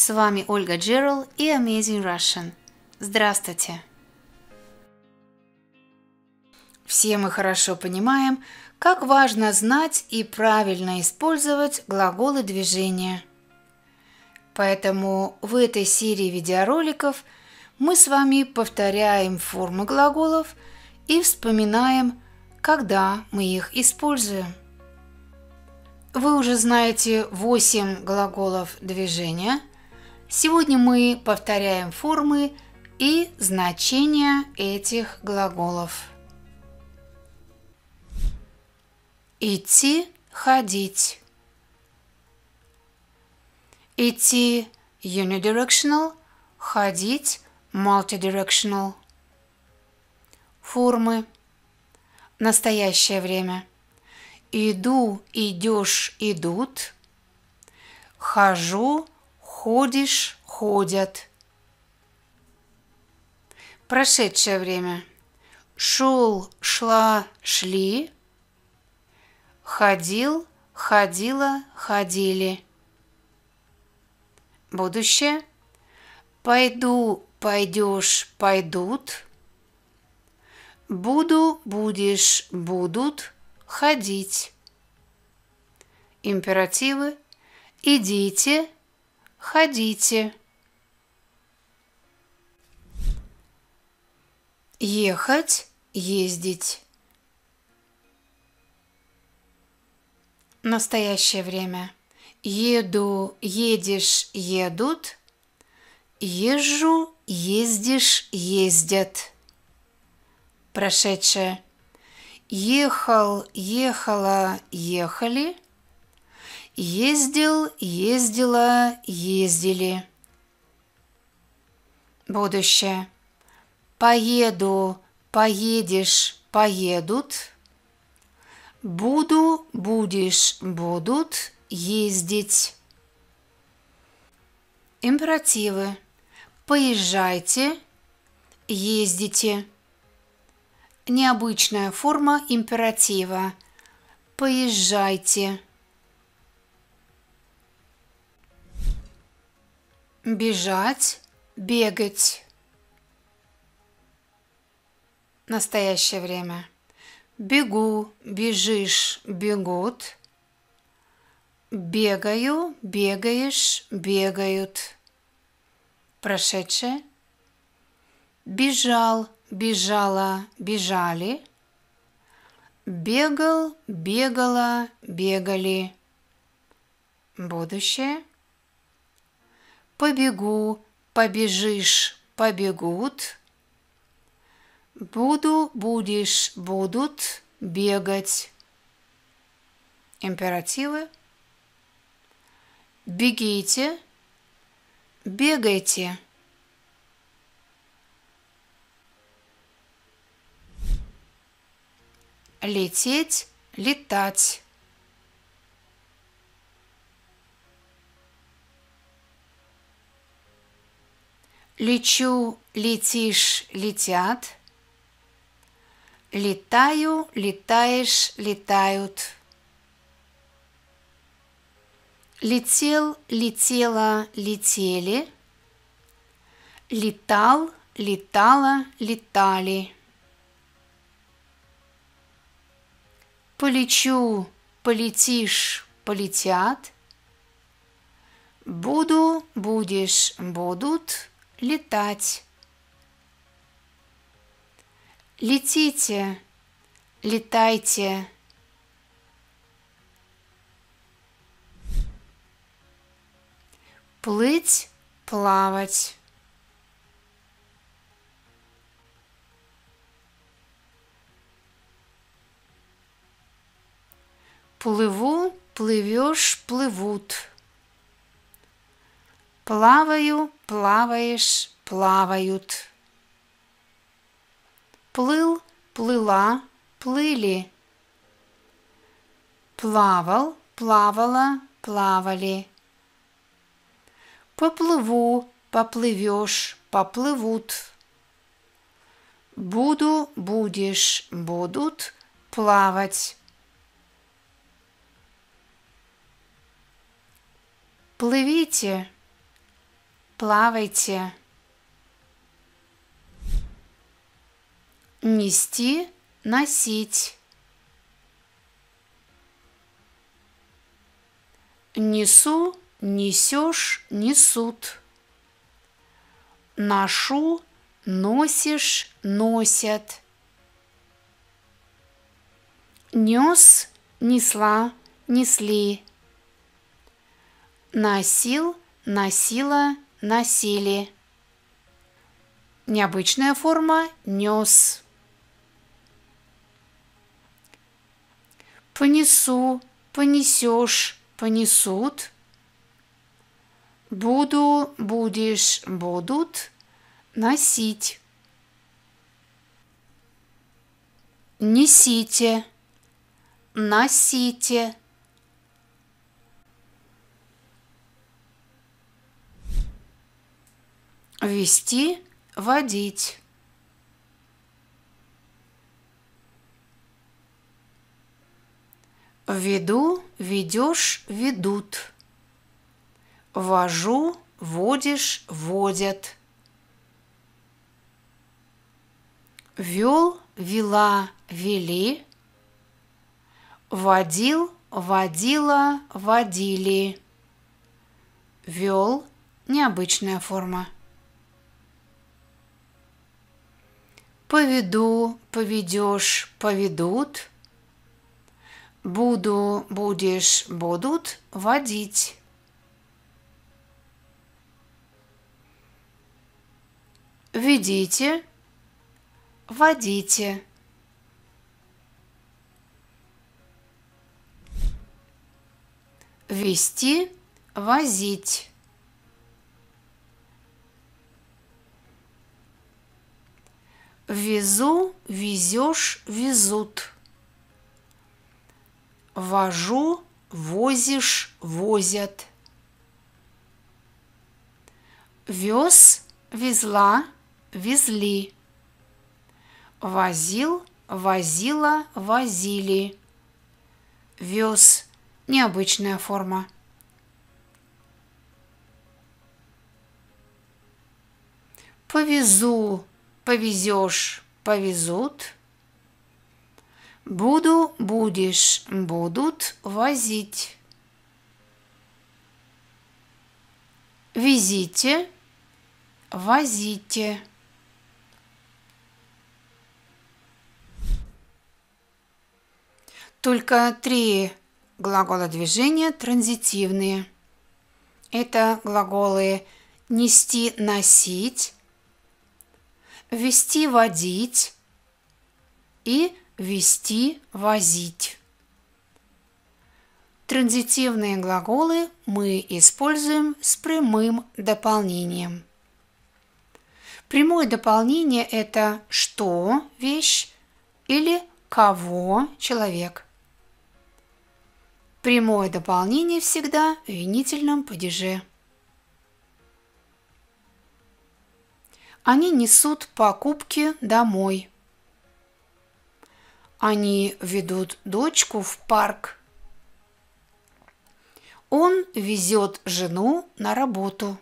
С вами Ольга Джерал и Amazing Russian. Здравствуйте! Все мы хорошо понимаем, как важно знать и правильно использовать глаголы движения. Поэтому в этой серии видеороликов мы с вами повторяем формы глаголов и вспоминаем, когда мы их используем. Вы уже знаете 8 глаголов движения – Сегодня мы повторяем формы и значения этих глаголов. Идти, ходить. Идти unidirectional, ходить multidirectional. Формы. Настоящее время. Иду, идешь, идут. Хожу, Ходишь, ходят. Прошедшее время. Шел, шла, шли. Ходил, ходила, ходили. Будущее. Пойду, пойдешь, пойдут. Буду, будешь, будут ходить. Императивы. Идите, ходите. Ехать, ездить. Настоящее время. Еду, едешь, едут. Езжу, ездишь, ездят. Прошедшее. Ехал, ехала, ехали. Ездил, ездила, ездили. Будущее. Поеду, поедешь, поедут. Буду, будешь, будут ездить. Императивы. Поезжайте, ездите. Необычная форма императива. Поезжайте. Бежать, бегать. Настоящее время. Бегу, бежишь, бегут. Бегаю, бегаешь, бегают. Прошедшее. Бежал, бежала, бежали. Бегал, бегала, бегали. Будущее побегу, побежишь, побегут. Буду, будешь, будут бегать. Императивы. Бегите, бегайте. Лететь, летать. Лечу, летишь, летят. Летаю, летаешь, летают. Летел, летела, летели. Летал, летала, летали. Полечу, полетишь, полетят. Буду, будешь, будут летать. Летите, летайте. Плыть, плавать. Плыву, плывешь, плывут. Плаваю, плаваешь, плавают. Плыл, плыла, плыли. Плавал, плавала, плавали. Поплыву, поплывешь, поплывут. Буду, будешь, будут плавать. Плывите, плавайте. Нести, носить. Несу, несешь, несут. Ношу, носишь, носят. Нес, несла, несли. Носил, носила, носили. Необычная форма нес. Понесу, понесешь, понесут. Буду, будешь, будут носить. Несите, носите. Вести, водить. Веду, ведешь, ведут. Вожу, водишь, водят. Вел, вела, вели. Водил, водила, водили. Вел – необычная форма. Поведу, поведешь, поведут. Буду, будешь, будут водить. Ведите, водите. Вести, возить. Везу, везешь, везут. Вожу, возишь, возят. Вез, везла, везли. Возил, возила, возили. Вез – необычная форма. Повезу, повезешь, повезут. Буду, будешь, будут возить. Везите, возите. Только три глагола движения транзитивные. Это глаголы «нести», «носить», вести водить и вести возить. Транзитивные глаголы мы используем с прямым дополнением. Прямое дополнение – это «что» – вещь или «кого» – человек. Прямое дополнение всегда в винительном падеже. Они несут покупки домой. Они ведут дочку в парк. Он везет жену на работу.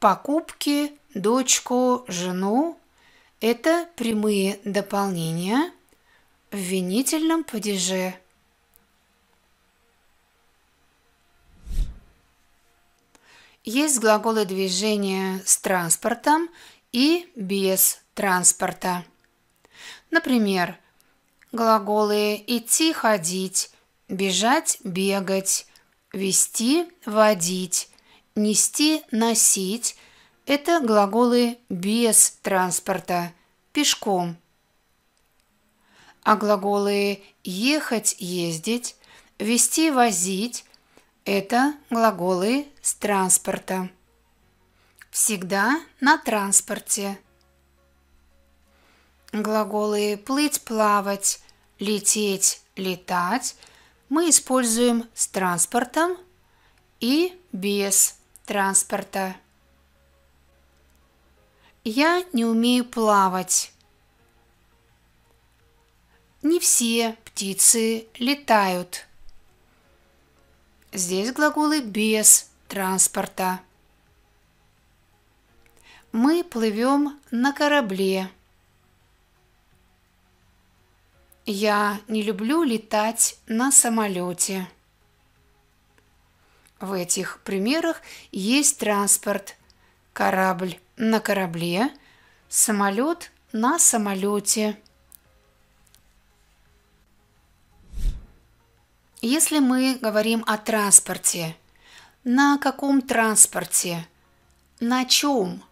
Покупки, дочку, жену – это прямые дополнения в винительном падеже – есть глаголы движения с транспортом и без транспорта. Например, глаголы идти, ходить, бежать, бегать, вести, водить, нести, носить – это глаголы без транспорта, пешком. А глаголы ехать, ездить, вести, возить это глаголы с транспорта. Всегда на транспорте. Глаголы плыть, плавать, лететь, летать мы используем с транспортом и без транспорта. Я не умею плавать. Не все птицы летают. Здесь глаголы без транспорта. Мы плывем на корабле. Я не люблю летать на самолете. В этих примерах есть транспорт. Корабль на корабле, самолет на самолете. Если мы говорим о транспорте, на каком транспорте, на чем,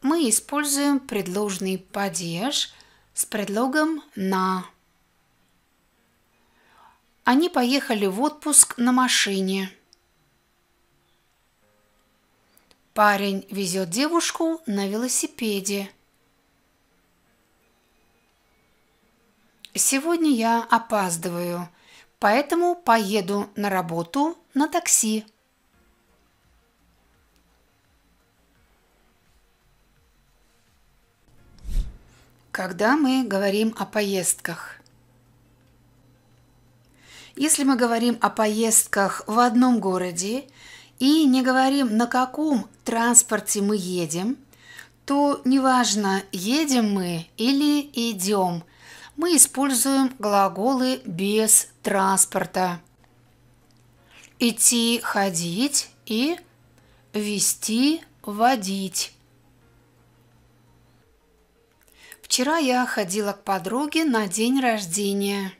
мы используем предложный падеж с предлогом «на». Они поехали в отпуск на машине. Парень везет девушку на велосипеде. Сегодня я опаздываю – поэтому поеду на работу на такси. Когда мы говорим о поездках – если мы говорим о поездках в одном городе и не говорим, на каком транспорте мы едем, то неважно, едем мы или идем, мы используем глаголы без транспорта. Идти – ходить и вести – водить. Вчера я ходила к подруге на день рождения.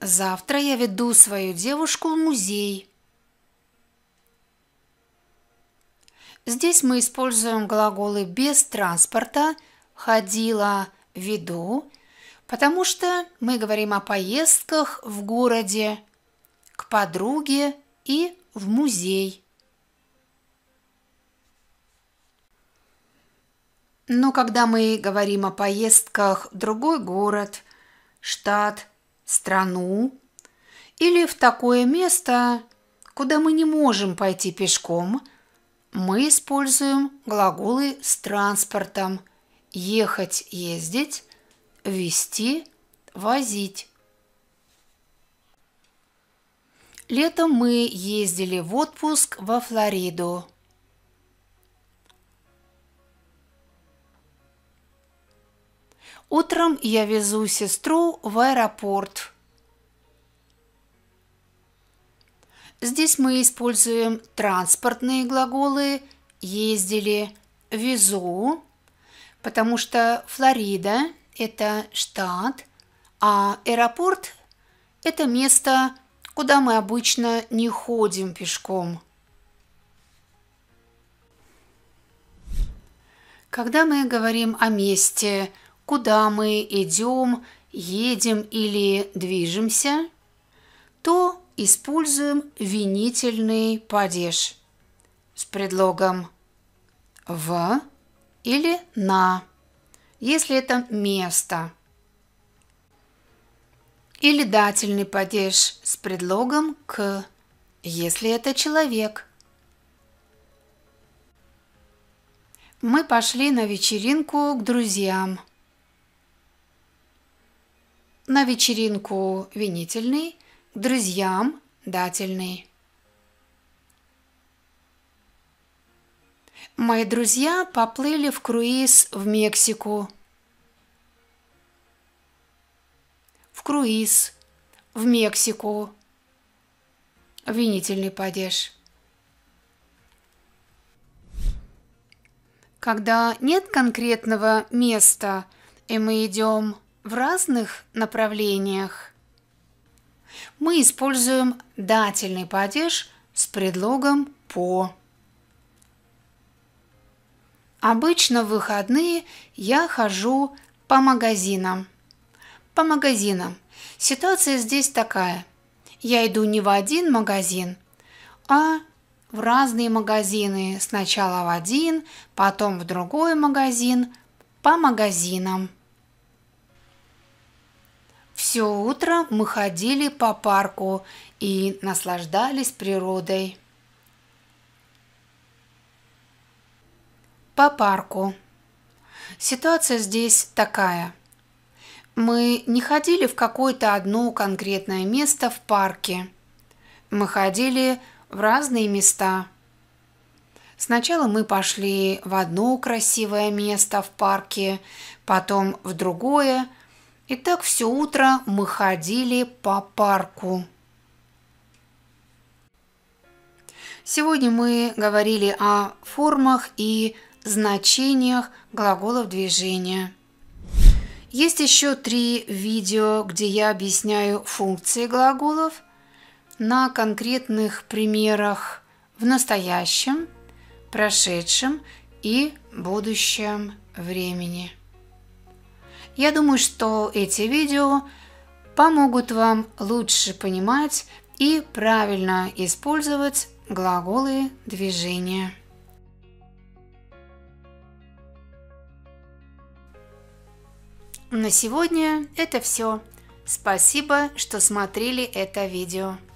Завтра я веду свою девушку в музей. Здесь мы используем глаголы без транспорта «ходила», «веду», потому что мы говорим о поездках в городе, к подруге и в музей. Но когда мы говорим о поездках в другой город, штат, страну или в такое место, куда мы не можем пойти пешком – мы используем глаголы с транспортом ехать, ездить, вести, возить. Летом мы ездили в отпуск во Флориду. Утром я везу сестру в аэропорт. Здесь мы используем транспортные глаголы «ездили», «везу», потому что Флорида – это штат, а аэропорт – это место, куда мы обычно не ходим пешком. Когда мы говорим о месте, куда мы идем, едем или движемся, то используем винительный падеж с предлогом «в» или «на», если это место. Или дательный падеж с предлогом «к», если это человек. Мы пошли на вечеринку к друзьям. На вечеринку винительный – друзьям дательный. Мои друзья поплыли в круиз в Мексику. В круиз в Мексику. Винительный падеж. Когда нет конкретного места, и мы идем в разных направлениях, мы используем дательный падеж с предлогом «по». Обычно в выходные я хожу по магазинам. По магазинам. Ситуация здесь такая. Я иду не в один магазин, а в разные магазины. Сначала в один, потом в другой магазин, по магазинам. Все утро мы ходили по парку и наслаждались природой. По парку. Ситуация здесь такая. Мы не ходили в какое-то одно конкретное место в парке. Мы ходили в разные места. Сначала мы пошли в одно красивое место в парке, потом в другое – и так все утро мы ходили по парку. Сегодня мы говорили о формах и значениях глаголов движения. Есть еще три видео, где я объясняю функции глаголов на конкретных примерах в настоящем, прошедшем и будущем времени. Я думаю, что эти видео помогут вам лучше понимать и правильно использовать глаголы движения. На сегодня это все. Спасибо, что смотрели это видео.